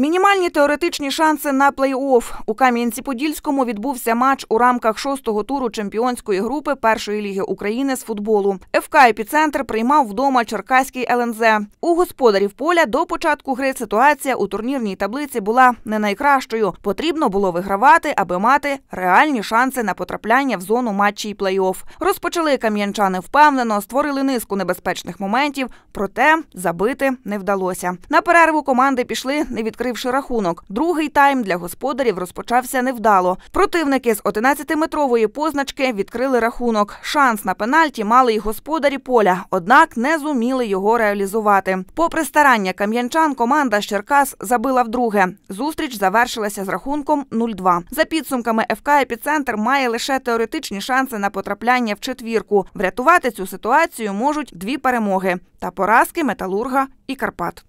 Мінімальні теоретичні шанси на плей-офф у Кам'янці-Подільському відбувся матч у рамках шостого туру чемпіонської групи першої ліги України з футболу. ФК епіцентр приймав вдома Черкаський ЛНЗ. У господарів поля до початку гри ситуація у турнірній таблиці була не найкращою. Потрібно було вигравати, аби мати реальні шанси на потрапляння в зону матчі і плей-офф. Розпочали кам'янчани впевнено, створили низку небезпечних моментів, проте забити не вдалося. На перерву команди пішли не відкрити відкривши рахунок. Другий тайм для господарів розпочався невдало. Противники з 11-метрової позначки відкрили рахунок. Шанс на пенальті мали й господарі поля, однак не зуміли його реалізувати. Попри старання кам'янчан, команда з Черкас забила вдруге. Зустріч завершилася з рахунком 0-2. За підсумками ФК «Епіцентр» має лише теоретичні шанси на потрапляння в четвірку. Врятувати цю ситуацію можуть дві перемоги та поразки металурга і Карпат.